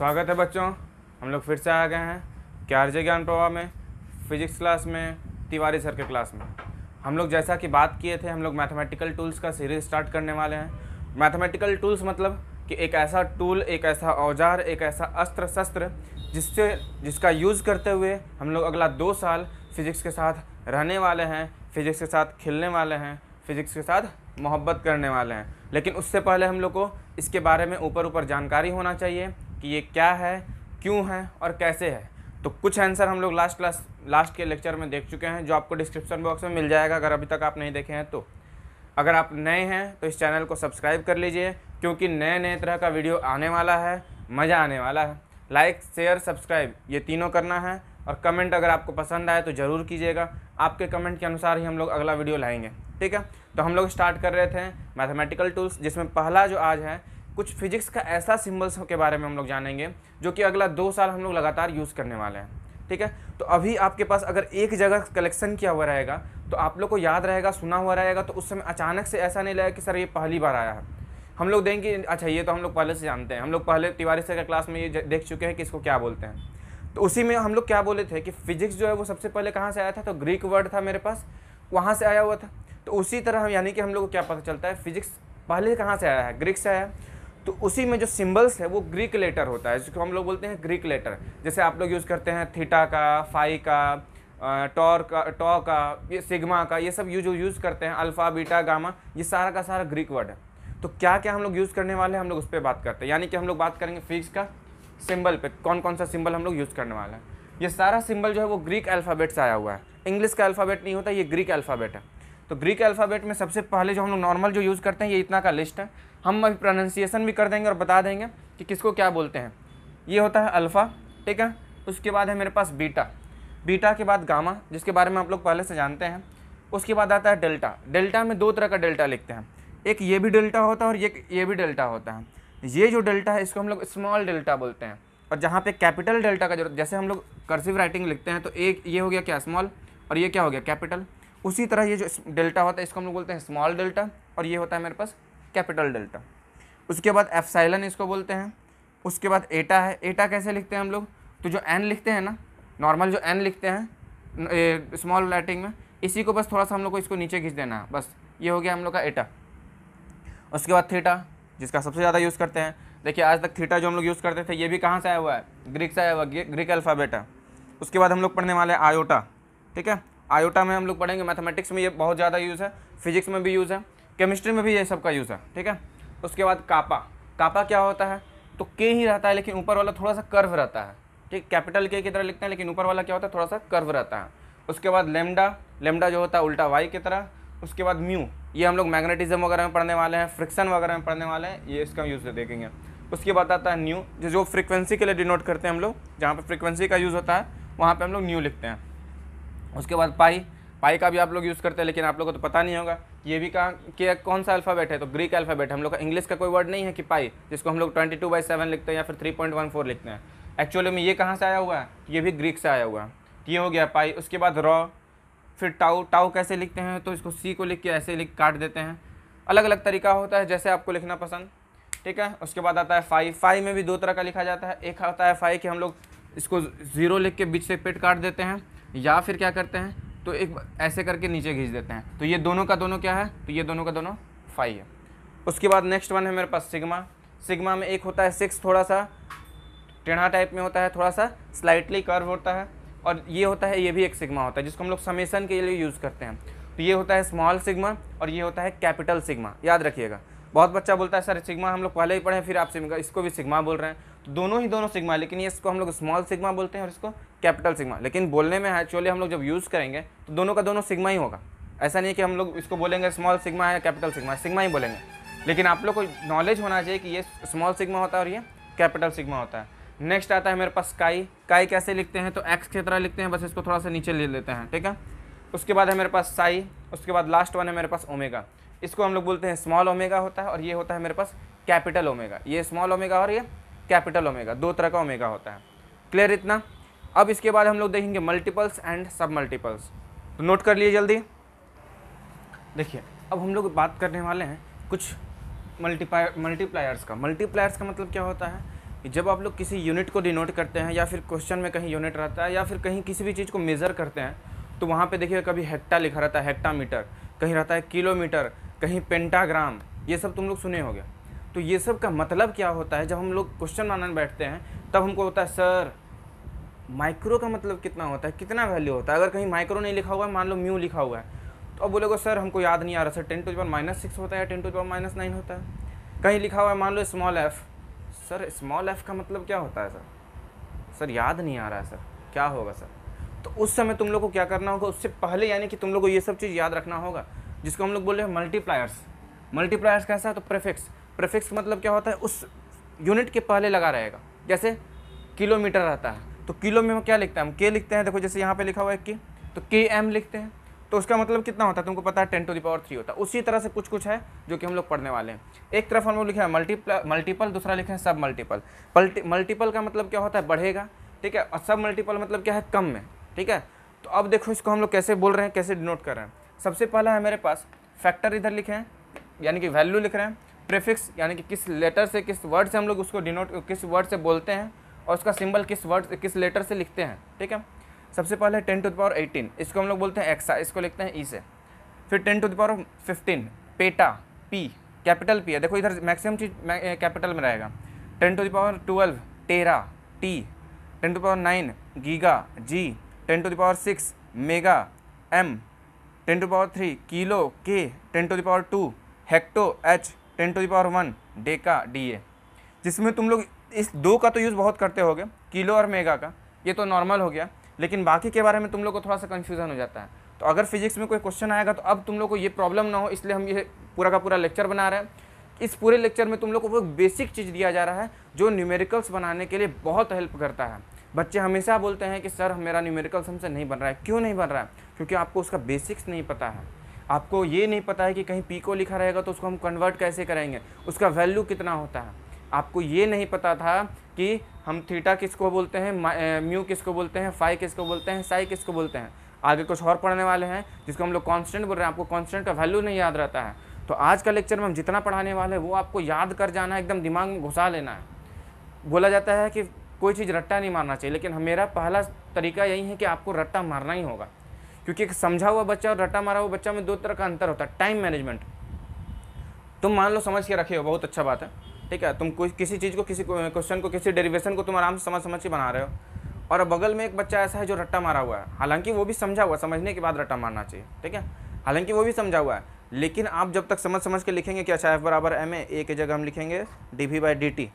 स्वागत है बच्चों हम लोग फिर से आ गए हैं क्या जय ज्ञान प्रभाव में फिजिक्स क्लास में तिवारी सर के क्लास में हम लोग जैसा कि बात किए थे हम लोग मैथमेटिकल टूल्स का सीरीज स्टार्ट करने वाले हैं मैथमेटिकल टूल्स मतलब कि एक ऐसा टूल एक ऐसा औजार एक ऐसा अस्त्र शस्त्र जिससे जिसका यूज़ करते हुए हम लोग अगला दो साल फिजिक्स के साथ रहने वाले हैं फिजिक्स के साथ खेलने वाले हैं फिजिक्स के साथ मोहब्बत करने वाले हैं लेकिन उससे पहले हम लोग को इसके बारे में ऊपर ऊपर जानकारी होना चाहिए कि ये क्या है क्यों है और कैसे है तो कुछ आंसर हम लोग लास्ट क्लास लास्ट के लेक्चर में देख चुके हैं जो आपको डिस्क्रिप्शन बॉक्स में मिल जाएगा अगर अभी तक आप नहीं देखे हैं तो अगर आप नए हैं तो इस चैनल को सब्सक्राइब कर लीजिए क्योंकि नए नए तरह का वीडियो आने वाला है मज़ा आने वाला है लाइक शेयर सब्सक्राइब ये तीनों करना है और कमेंट अगर आपको पसंद आए तो ज़रूर कीजिएगा आपके कमेंट के अनुसार ही हम लोग अगला वीडियो लाएंगे ठीक है तो हम लोग स्टार्ट कर रहे थे मैथमेटिकल टूल्स जिसमें पहला जो आज है कुछ फिजिक्स का ऐसा सिंबल्स के बारे में हम लोग जानेंगे जो कि अगला दो साल हम लोग लगातार यूज़ करने वाले हैं ठीक है तो अभी आपके पास अगर एक जगह कलेक्शन किया हुआ रहेगा तो आप लोग को याद रहेगा सुना हुआ रहेगा तो उस समय अचानक से ऐसा नहीं लगेगा कि सर ये पहली बार आया है हम लोग देंगे अच्छा ये तो हम लोग पहले से जानते हैं हम लोग पहले तिवारी सर का क्लास में ये देख चुके हैं कि इसको क्या बोलते हैं तो उसी में हम लोग क्या बोले थे कि फिजिक्स जो है वो सबसे पहले कहाँ से आया था तो ग्रीक वर्ड था मेरे पास वहाँ से आया हुआ था तो उसी तरह यानी कि हम लोग को क्या पता चलता है फिजिक्स पहले कहाँ से आया है ग्रीक से आया तो उसी में जो सिंबल्स है वो ग्रीक लेटर होता है जिसको हम लोग बोलते हैं ग्रीक लेटर जैसे आप लोग यूज़ करते हैं थीटा का फाई का टॉर का टॉ का ये सिग्मा का ये सब यूज यूज़ करते हैं अल्फ़ा बीटा गामा ये सारा का सारा ग्रीक वर्ड है तो क्या क्या हम लोग यूज़ करने वाले हैं हम लोग उस पर बात करते हैं यानी कि हम लोग बात करेंगे फिजिक्स का सिंबल पे कौन कौन सा सिंबल हम लोग यूज़ करने वाले हैं ये सारा सिंबल जो है वो ग्रीक अल्फ़ाबेट से आया हुआ है इंग्लिश का अल्फ़ाबेट नहीं होता ये ग्रीक अल्फ़ाबेट है तो ग्रीक अल्फ़ाबेट में सबसे पहले जो हम लोग नॉर्मल जो यूज़ करते हैं ये इतना का लिस्ट है हम अभी प्रोनाउंसिएशन भी कर देंगे और बता देंगे कि किसको क्या बोलते हैं ये होता है अल्फ़ा ठीक है उसके बाद है मेरे पास बीटा बीटा के बाद गामा जिसके बारे में आप लोग पहले से जानते हैं उसके बाद आता है डेल्टा डेल्टा में दो तरह का डेल्टा लिखते हैं एक ये भी डेल्टा होता है और ये ये भी डेल्टा होता है ये जो डेल्टा है इसको हम लोग स्मॉल डेल्टा बोलते हैं और जहाँ पे कैपिटल डेल्टा का जरूरत जैसे हम लोग कर्सिव राइटिंग लिखते हैं तो एक ये हो गया क्या स्मॉल और ये क्या हो गया कैपिटल उसी तरह ये जो डेल्टा होता है इसको हम लोग बोलते हैं स्मॉल डेल्टा और ये होता है मेरे पास कैपिटल डेल्टा उसके बाद एफसाइलन इसको बोलते हैं उसके बाद एटा है एटा कैसे लिखते हैं हम लोग तो जो एन लिखते हैं ना नॉर्मल जो एन लिखते हैं स्मॉल लाइटिंग में इसी को बस थोड़ा सा हम लोग को इसको नीचे खींच देना है बस ये हो गया हम लोग का एटा उसके बाद थीटा जिसका सबसे ज़्यादा यूज़ करते हैं देखिए आज तक थीटा जो हम लोग यूज़ करते थे ये भी कहाँ से आया हुआ है ग्रीक से आया हुआ ग्रीक अल्फ़ाबेटा उसके बाद हम लोग पढ़ने वाले हैं आयोटा ठीक है आयोटा में हम लोग पढ़ेंगे मैथमेटिक्स में ये बहुत ज़्यादा यूज़ है फिजिक्स में भी यूज़ है केमिस्ट्री में भी ये सबका यूज़ है ठीक है उसके बाद कापा कापा क्या होता है तो के ही रहता है लेकिन ऊपर वाला थोड़ा सा कर्व रहता है ठीक कैपिटल के की तरह लिखते हैं लेकिन ऊपर वाला क्या होता है थोड़ा सा कर्व रहता है उसके बाद लेमडा लेमडा जो होता है उल्टा वाई की तरह उसके बाद म्यू ये हम लोग मैग्नेटिज्म वगैरह में पढ़ने वाले हैं फ्रिक्शन वगैरह में पढ़ने वाले हैं ये इसका यूज़ देखेंगे उसके बाद आता है न्यू जो जो फ्रीक्वेंसी के लिए डिनोट करते हैं हम लोग जहाँ पर फ्रीक्वेंसी का यूज़ होता है वहाँ पर हम लोग न्यू लिखते हैं उसके बाद पाई पाई का भी आप लोग यूज़ करते हैं लेकिन आप लोगों को तो पता नहीं होगा ये भी कहाँ कि कौन सा अल्फ़ाबेट है तो ग्रीक अल्फ़ाबेट हम लोग का इंग्लिश का कोई वर्ड नहीं है कि पाई जिसको हम लोग ट्वेंटी टू बाई सेवन लिखते हैं या फिर थ्री पॉइंट वन फोर लिखते हैं एक्चुअली में ये कहाँ से आया हुआ है ये भी ग्रीक से आया हुआ है ये हो गया पाई उसके बाद रॉ फिर टाउ टाउ कैसे लिखते हैं तो इसको सी को लिख के ऐसे लिख काट देते हैं अलग अलग तरीका होता है जैसे आपको लिखना पसंद ठीक है उसके बाद आता है फाई फाई में भी दो तरह का लिखा जाता है एक होता है फाई कि हम लोग इसको ज़ीरो लिख के बीच से पेट काट देते हैं या फिर क्या करते हैं तो एक ऐसे करके नीचे खींच देते हैं तो ये दोनों का दोनों क्या है तो ये दोनों का दोनों फाइव है उसके बाद नेक्स्ट वन है मेरे पास सिग्मा सिग्मा में एक होता है सिक्स थोड़ा सा टेढ़ा टाइप में होता है थोड़ा सा स्लाइटली कर्व होता है और ये होता है ये भी एक सिग्मा होता है जिसको हम लोग समेसन के लिए यूज़ करते हैं तो ये होता है स्मॉल सिग्मा और ये होता है कैपिटल सिग्मा याद रखिएगा बहुत बच्चा बोलता है सर सिग्मा हम लोग पहले ही पढ़े फिर आप सिग्मा इसको भी सिग्मा बोल रहे हैं दोनों ही दोनों सिग्मा लेकिन ये इसको हम लोग स्मॉल सिग्मा बोलते हैं और इसको कैपिटल सिग्मा लेकिन बोलने में एक्चुअली हम लोग जब यूज़ करेंगे तो दोनों का दोनों सिग्मा ही होगा ऐसा नहीं कि हम लोग इसको बोलेंगे स्मॉल सिग्मा है कैपिटल सिग्मा सिग्मा ही बोलेंगे लेकिन आप लोग को नॉलेज होना चाहिए कि ये स्मॉल सिग्मा होता है और ये कैपिटल सिग्मा होता है नेक्स्ट आता है मेरे पास काई काई कैसे लिखते हैं तो एक्स की तरह लिखते हैं बस इसको थोड़ा सा नीचे ले लेते हैं ठीक है उसके बाद है मेरे पास साई उसके बाद लास्ट वन है मेरे पास ओमेगा इसको हम लोग बोलते हैं स्मॉल ओमेगा होता है और ये होता है मेरे पास कैपिटल ओमेगा ये स्मॉल ओमेगा और ये कैपिटल ओमेगा दो तरह का ओमेगा होता है क्लियर इतना अब इसके बाद हम लोग देखेंगे मल्टीपल्स एंड सब मल्टीपल्स तो नोट कर लिए जल्दी देखिए अब हम लोग बात करने वाले हैं कुछ मल्टीप्लाई मल्टीप्लायर्स का मल्टीप्लायर्स का मतलब क्या होता है कि जब आप लोग किसी यूनिट को डिनोट करते हैं या फिर क्वेश्चन में कहीं यूनिट रहता है या फिर कहीं किसी भी चीज़ को मेज़र करते हैं तो वहाँ पे देखिए कभी हेक्टा लिखा रहता है हेक्टा मीटर कहीं रहता है किलोमीटर कहीं पेंटाग्राम ये सब तुम लोग सुने हो तो ये सब का मतलब क्या होता है जब हम लोग क्वेश्चन बनाने बैठते हैं तब हमको होता है सर माइक्रो का मतलब कितना होता है कितना वैल्यू होता है अगर कहीं माइक्रो नहीं लिखा हुआ है मान लो म्यू लिखा हुआ है तो अब बोलेगा सर हमको याद नहीं आ रहा sir ten to power minus six होता है या ten to power minus nine होता है कहीं लिखा हुआ है मान लो small F sir small F का मतलब क्या होता है सर सर याद नहीं आ रहा है सर क्या होगा सर तो उस समय तुम लोग को क्या करना होगा उससे पहले यानी कि तुम लोग को ये सब चीज़ याद रखना होगा जिसको हम लोग बोले हैं मल्टीप्लायर्स मल्टीप्लायर्स कैसा है तो प्रेफिक्स प्रेफिक्स मतलब क्या होता है उस यूनिट के पहले लगा रहेगा जैसे किलोमीटर रहता है तो किलो में क्या लिखते हैं हम के लिखते हैं देखो जैसे यहाँ पे लिखा हुआ है के तो के एम लिखते हैं तो उसका मतलब कितना होता है तुमको पता है टेन टू दावर थ्री होता है उसी तरह से कुछ कुछ है जो कि हम लोग पढ़ने वाले हैं एक तरफ हम लोग लिखे हैं मल्टीप्ल मल्टीपल दूसरा लिखे हैं सब मल्टीपल मल्टीपल का मतलब क्या होता है बढ़ेगा ठीक है और सब मल्टीपल मतलब क्या है कम में ठीक है तो अब देखो इसको हम लोग कैसे बोल रहे हैं कैसे डिनोट कर रहे हैं सबसे पहला है मेरे पास फैक्टर इधर लिखे हैं यानी कि वैल्यू लिख रहे हैं प्रीफिक्स यानी कि किस लेटर से किस वर्ड से हम लोग उसको डिनोट किस वर्ड से बोलते हैं और उसका सिंबल किस वर्ड किस लेटर से लिखते हैं ठीक है सबसे पहले ten to the power eighteen इसको हम लोग बोलते हैं एक्सा इसको लिखते हैं ई e से फिर ten to the power fifteen peta P capital P है देखो इधर मैक्सिमम चीज कैपिटल eh, में रहेगा ten to the power twelve tera T ten to power nine giga G ten to the power six mega M ten to power three kilo K ten to the power two hecto H ten to the power one deka D A जिसमें तुम लोग इस दो का तो use बहुत करते होगे किलो और मेगा का ये तो नॉर्मल हो गया लेकिन बाकी के बारे में तुम लोग को थोड़ा सा कन्फ्यूज़न हो जाता है तो अगर फिजिक्स में कोई क्वेश्चन आएगा तो अब तुम लोग को ये प्रॉब्लम ना हो इसलिए हम ये पूरा का पूरा लेक्चर बना रहे हैं इस पूरे लेक्चर में तुम लोग को वो बेसिक चीज़ दिया जा रहा है जो न्यूमेरिकल्स बनाने के लिए बहुत हेल्प करता है बच्चे हमेशा बोलते हैं कि सर मेरा न्यूमेरिकल हमसे नहीं बन रहा है क्यों नहीं बन रहा है क्योंकि आपको उसका बेसिक्स नहीं पता है आपको ये नहीं पता है कि कहीं पी को लिखा रहेगा तो उसको हम कन्वर्ट कैसे करेंगे उसका वैल्यू कितना होता है आपको ये नहीं पता था कि हम थीटा किसको बोलते हैं म्यू किसको बोलते हैं फाई किसको बोलते हैं साई किसको बोलते हैं आगे कुछ और पढ़ने वाले हैं जिसको हम लोग कॉन्स्टेंट बोल रहे हैं आपको कॉन्स्टेंट का वैल्यू नहीं याद रहता है तो आज का लेक्चर में हम जितना पढ़ाने वाले हैं वो आपको याद कर जाना है एकदम दिमाग में घुसा लेना है बोला जाता है कि कोई चीज़ रट्टा नहीं मारना चाहिए लेकिन मेरा पहला तरीका यही है कि आपको रट्टा मारना ही होगा क्योंकि एक समझा हुआ बच्चा और रट्टा मारा हुआ बच्चा में दो तरह का अंतर होता है टाइम मैनेजमेंट तुम मान लो समझ के रखे हो बहुत अच्छा बात है ठीक है तुम कोई किसी चीज़ को किसी क्वेश्चन को किसी डेरिवेशन को तुम आराम से समझ समझ के बना रहे हो और बगल में एक बच्चा ऐसा है जो रट्टा मारा हुआ है हालांकि वो भी समझा हुआ समझने के बाद रट्टा मारना चाहिए ठीक है हालांकि वो भी समझा हुआ है लेकिन आप जब तक समझ समझ के लिखेंगे कि अच्छा एफ बराबर एम ए के जगह हम लिखेंगे d v by d t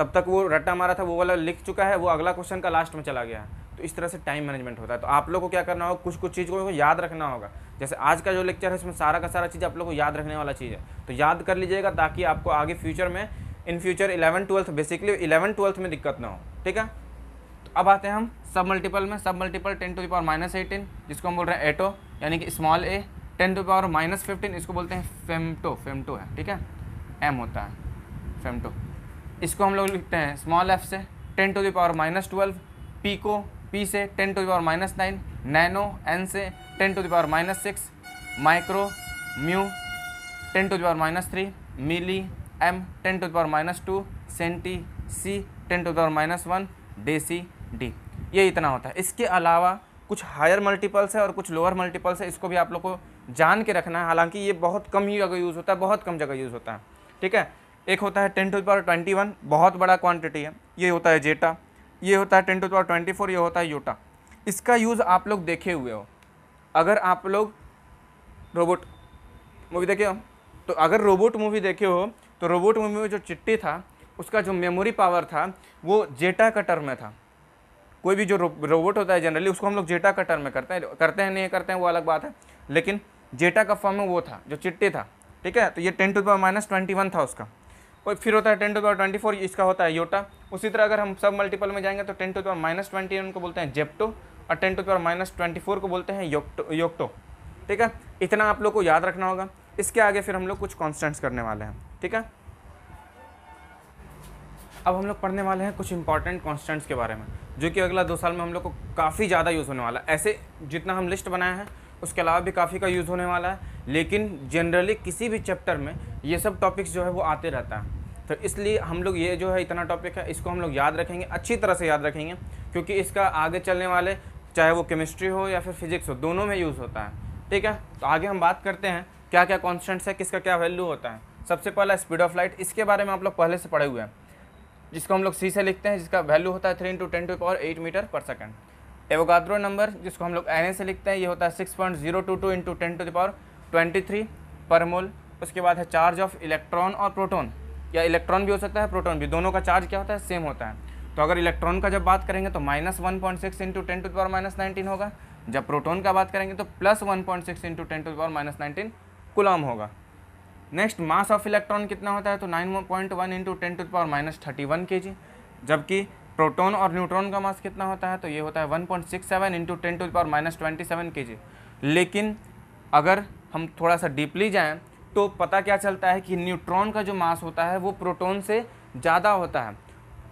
तब तक वो रट्टा मारा था वो वाला लिख चुका है वो अगला क्वेश्चन का लास्ट में चला गया तो इस तरह से टाइम मैनेजमेंट होता है तो आप लोग को क्या करना होगा कुछ कुछ चीज़ को याद रखना होगा जैसे आज का जो लेक्चर है इसमें सारा का सारा चीज़ आप लोग को याद रखने वाला चीज़ है तो याद कर लीजिएगा ताकि आपको आगे फ्यूचर में in future eleven twelfth basically eleven twelfth में दिक्कत ना हो ठीक है तो अब आते हैं हम सब मल्टीपल में सब multiple ten to power minus eighteen जिसको हम बोल रहे हैं एटो यानी कि small a ten to power minus fifteen इसको बोलते हैं फेमटो फेमटो है ठीक है एम होता है फेमटो इसको हम लोग लिखते हैं स्मॉल एफ से ten to power minus twelve p को पी से ten to power minus nine nano n से ten to power minus six micro mu ten to power minus three milli m ten to power minus two centi c ten to power minus one deci d ये इतना होता है इसके अलावा कुछ higher multiples है और कुछ लोअर मल्टीपल्स है इसको भी आप लोग को जान के रखना है हालांकि ये बहुत कम ही जगह यूज़ होता है बहुत कम जगह यूज़ होता है ठीक है एक होता है ten to power twenty one बहुत बड़ा क्वांटिटी है ये होता है जेटा ये होता है ten to power twenty four ये होता है यूटा इसका यूज़ आप लोग देखे हुए हो अगर आप लोग रोबोट मूवी देखे हो तो अगर रोबोट मूवी देखे हो तो रोबोट मूवी में जो चिट्टी था उसका जो मेमोरी पावर था वो जेटा का में था कोई भी जो रो, रोबोट होता है जनरली उसको हम लोग जेटा का में करते हैं करते हैं नहीं करते हैं वो अलग बात है लेकिन जेटा का फॉर्म वो था जो चिट्टी था ठीक है तो ये ten to power minus twenty one था उसका और फिर होता है ten to power twenty four इसका होता है योटा उसी तरह अगर हम सब मल्टीपल में जाएंगे तो ten to power minus twenty उनको बोलते हैं जेप्टो और ten to power minus twenty four को बोलते हैं योक्टो योक्टो ठीक है इतना आप लोग को याद रखना होगा इसके आगे फिर हम लोग कुछ कॉन्स्टेंट्स करने वाले हैं ठीक है अब हम लोग पढ़ने वाले हैं कुछ इंपॉर्टेंट कॉन्स्टेंट्स के बारे में जो कि अगला दो साल में हम लोग को काफ़ी ज़्यादा यूज़ होने वाला है ऐसे जितना हम लिस्ट बनाए हैं उसके अलावा भी काफ़ी का यूज़ होने वाला है लेकिन जनरली किसी भी चैप्टर में ये सब टॉपिक्स जो है वो आते रहता है तो इसलिए हम लोग ये जो है इतना टॉपिक है इसको हम लोग याद रखेंगे अच्छी तरह से याद रखेंगे क्योंकि इसका आगे चलने वाले चाहे वो केमिस्ट्री हो या फिर फिजिक्स हो दोनों में यूज़ होता है ठीक है तो आगे हम बात करते हैं क्या क्या कॉन्स्टेंट्स है किसका क्या वैल्यू होता है सबसे पहला स्पीड ऑफ लाइट इसके बारे में आप लोग पहले से पढ़े हुए हैं जिसको हम लोग सी से लिखते हैं जिसका वैल्यू होता है three into ten to power eight metre पर सेकंड एवोगाद्रो नंबर जिसको हम लोग एन से लिखते हैं ये होता है six point zero two two into ten to power twenty three पर मोल उसके बाद है चार्ज ऑफ इलेक्ट्रॉन और प्रोटोन या इलेक्ट्रॉन भी हो सकता है प्रोटोन भी दोनों का चार्ज क्या होता है सेम होता है तो अगर इलेक्ट्रॉन का जब बात करेंगे तो minus one point six into ten to power minus nineteen होगा जब प्रोटोन का बात करेंगे तो plus one point six into ten to power minus nineteen coulomb होगा नेक्स्ट मास ऑफ इलेक्ट्रॉन कितना होता है तो nine point one into ten to power minus thirty one k g जबकि प्रोटोन और न्यूट्रॉन का मास कितना होता है तो ये होता है one point six seven into ten to power minus twenty seven k g लेकिन अगर हम थोड़ा सा डीपली जाएँ तो पता क्या चलता है कि न्यूट्रॉन का जो मास होता है वो प्रोटोन से ज़्यादा होता है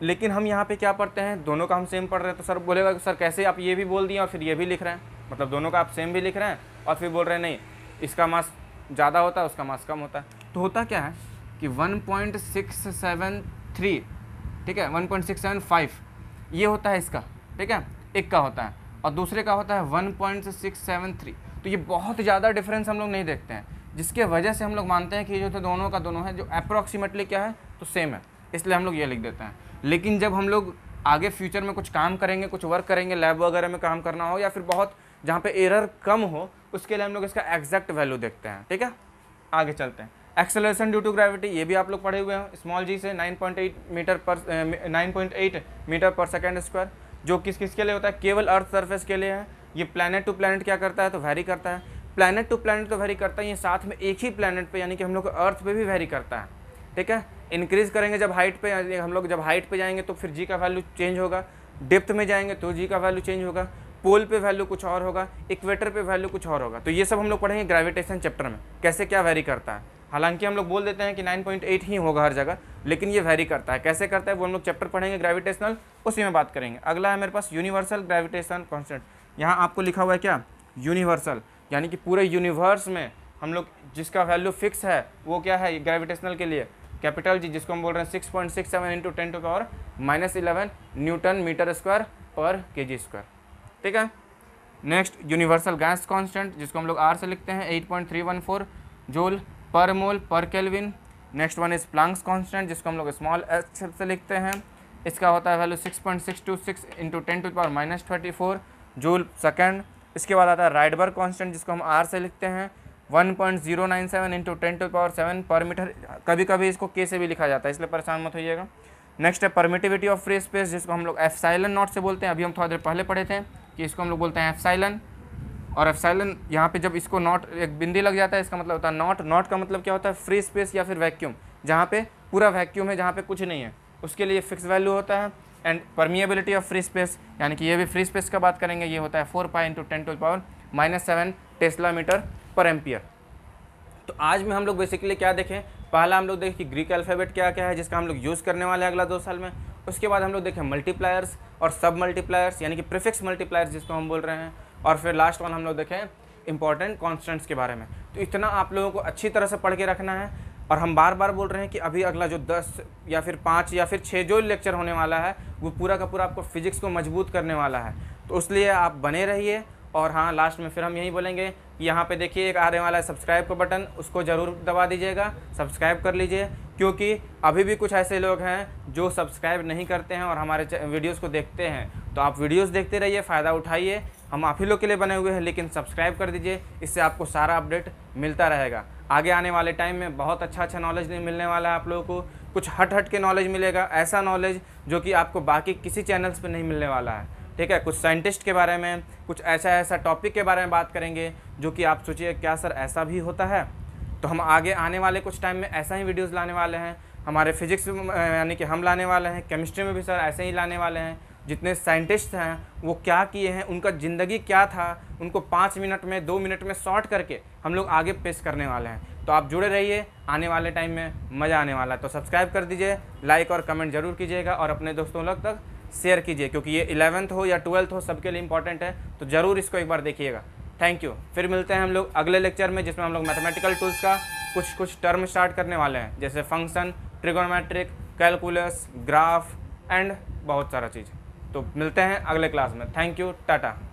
लेकिन हम यहाँ पे क्या पढ़ते हैं दोनों का हम सेम पढ़ रहे हैं तो सर बोलेगा सर कैसे आप ये भी बोल दिए और फिर ये भी लिख रहे हैं मतलब दोनों का आप सेम भी लिख रहे हैं और फिर बोल रहे हैं नहीं इसका मास ज़्यादा होता है उसका मास कम होता है तो होता क्या है कि 1.673 ठीक है 1.675 ये होता है इसका ठीक है एक का होता है और दूसरे का होता है 1.673 तो ये बहुत ज़्यादा डिफरेंस हम लोग नहीं देखते हैं जिसके वजह से हम लोग मानते हैं कि जो थे दोनों का दोनों है जो अप्रॉक्सीमेटली क्या है तो सेम है इसलिए हम लोग ये लिख देते हैं लेकिन जब हम लोग आगे फ्यूचर में कुछ काम करेंगे कुछ वर्क करेंगे लैब वगैरह में काम करना हो या फिर बहुत जहाँ पे एरर कम हो उसके लिए हम लोग इसका एग्जैक्ट वैल्यू देखते हैं ठीक है आगे चलते हैं एक्सेलरेशन ड्यू टू ग्रेविटी ये भी आप लोग पढ़े हुए हैं स्मॉल जी से 9.8 मीटर पर 9.8 मीटर पर सेकेंड स्क्वायर जो किस किस के लिए होता है केवल अर्थ सर्फेस के लिए है ये प्लानट टू प्लानट क्या करता है तो वेरी करता है प्लानट टू प्लानट तो वेरी करता है ये साथ में एक ही प्लानट पर यानी कि हम लोग अर्थ पर भी वेरी करता है ठीक है इंक्रीज़ करेंगे जब हाइट पर हम लोग जब हाइट पर जाएंगे तो फिर जी का वैल्यू चेंज होगा डेप्थ में जाएंगे तो जी का वैल्यू चेंज होगा पोल पे वैल्यू कुछ और होगा इक्वेटर पे वैल्यू कुछ और होगा तो ये सब हम लोग पढ़ेंगे ग्रेविटेशन चैप्टर में कैसे क्या वेरी करता है हालांकि हम लोग बोल देते हैं कि 9.8 ही होगा हर जगह लेकिन ये वेरी करता है कैसे करता है वो हम लोग चैप्टर पढ़ेंगे ग्रेविटेशनल उसी में बात करेंगे अगला है मेरे पास यूनिवर्सल ग्रेविटेशन कॉन्सेंट यहाँ आपको लिखा हुआ है क्या यूनिवर्सल यानी कि पूरे यूनिवर्स में हम लोग जिसका वैल्यू फिक्स है वो क्या है ग्रेविटेशनल के लिए कैपिटल जी जिसको हम बोल रहे हैं six point six seven into ten to power minus eleven newton metre square पर के जी स्क्वायर ठीक है नेक्स्ट यूनिवर्सल गैस कॉन्स्टेंट जिसको हम लोग आर से लिखते हैं eight point three one four joule पर मोल पर kelvin next one is Planck's constant जिसको हम लोग स्मॉल एच से लिखते हैं इसका होता है value six point six two six into ten to power minus thirty four joule second इसके बाद आता है राइडबर्ग कांस्टेंट जिसको हम आर से लिखते हैं 1.097 point zero nine seven into ten to power seven पर मीटर कभी कभी इसको के से भी लिखा जाता है इसलिए परेशान मत होइएगा नेक्स्ट है परमिटिविटी ऑफ फ्री स्पेस जिसको हम लोग एफसाइलन नॉट से बोलते हैं अभी हम थोड़ा देर पहले पढ़े थे कि इसको हम लोग बोलते हैं एफसाइलन और एफसाइलन यहाँ पर जब इसको नॉट एक बिंदी लग जाता है इसका मतलब होता है नॉट नॉट का मतलब क्या होता है फ्री स्पेस या फिर वैक्यूम जहाँ पे पूरा वैक्यूम है जहाँ पे कुछ नहीं है उसके लिए फिक्स वैल्यू होता है and permeability of free space यानी कि ये भी फ्री स्पेस का बात करेंगे ये होता है four pi into ten to power minus seven tesla metre पर एम्पियर तो आज में हम लोग बेसिकली क्या देखें पहला हम लोग देखें कि ग्रीक अल्फ़ाबेट क्या क्या है जिसका हम लोग यूज़ करने वाले हैं अगला दो साल में उसके बाद हम लोग देखें मल्टीप्लायर्स और सब मल्टीप्लायर्स यानी कि प्रिफिक्स मल्टीप्लायर्स जिसको हम बोल रहे हैं और फिर लास्ट वन हम लोग देखें इंपॉर्टेंट कॉन्स्टेंट्स के बारे में तो इतना आप लोगों को अच्छी तरह से पढ़ के रखना है और हम बार बार बोल रहे हैं कि अभी अगला जो दस या फिर पाँच या फिर छः जो लेक्चर होने वाला है वो पूरा का पूरा आपको फिजिक्स को मजबूत करने वाला है तो उसलिए आप बने रहिए और हाँ लास्ट में फिर हम यही बोलेंगे कि यहाँ पे देखिए एक आने वाला है सब्सक्राइब का बटन उसको ज़रूर दबा दीजिएगा सब्सक्राइब कर लीजिए क्योंकि अभी भी कुछ ऐसे लोग हैं जो सब्सक्राइब नहीं करते हैं और हमारे वीडियोस को देखते हैं तो आप वीडियोस देखते रहिए फ़ायदा उठाइए हम आप ही लोग के लिए बने हुए हैं लेकिन सब्सक्राइब कर दीजिए इससे आपको सारा अपडेट मिलता रहेगा आगे आने वाले टाइम में बहुत अच्छा अच्छा नॉलेज मिलने वाला है आप लोगों को कुछ हट हट के नॉलेज मिलेगा ऐसा नॉलेज जो कि आपको बाकी किसी चैनल्स पर नहीं मिलने वाला है ठीक है कुछ साइंटिस्ट के बारे में कुछ ऐसा ऐसा टॉपिक के बारे में बात करेंगे जो कि आप सोचिए क्या सर ऐसा भी होता है तो हम आगे आने वाले कुछ टाइम में ऐसा ही वीडियोज़ लाने वाले हैं हमारे फिजिक्स यानी कि हम लाने वाले हैं केमिस्ट्री में भी सर ऐसे ही लाने वाले हैं जितने साइंटिस्ट हैं वो क्या किए हैं उनका ज़िंदगी क्या था उनको पाँच मिनट में दो मिनट में शॉर्ट करके हम लोग आगे पेश करने वाले हैं तो आप जुड़े रहिए आने वाले टाइम में मज़ा आने वाला है तो सब्सक्राइब कर दीजिए लाइक और कमेंट जरूर कीजिएगा और अपने दोस्तों लोग तक शेयर कीजिए क्योंकि ये इलेवंथ हो या ट्वेल्थ हो सबके लिए इंपॉर्टेंट है तो ज़रूर इसको एक बार देखिएगा थैंक यू फिर मिलते हैं हम लोग अगले लेक्चर में जिसमें हम लोग मैथमेटिकल टूल्स का कुछ कुछ टर्म स्टार्ट करने वाले हैं जैसे function trigonometric calculus graph and बहुत सारा चीज़ तो मिलते हैं अगले क्लास में थैंक यू टाटा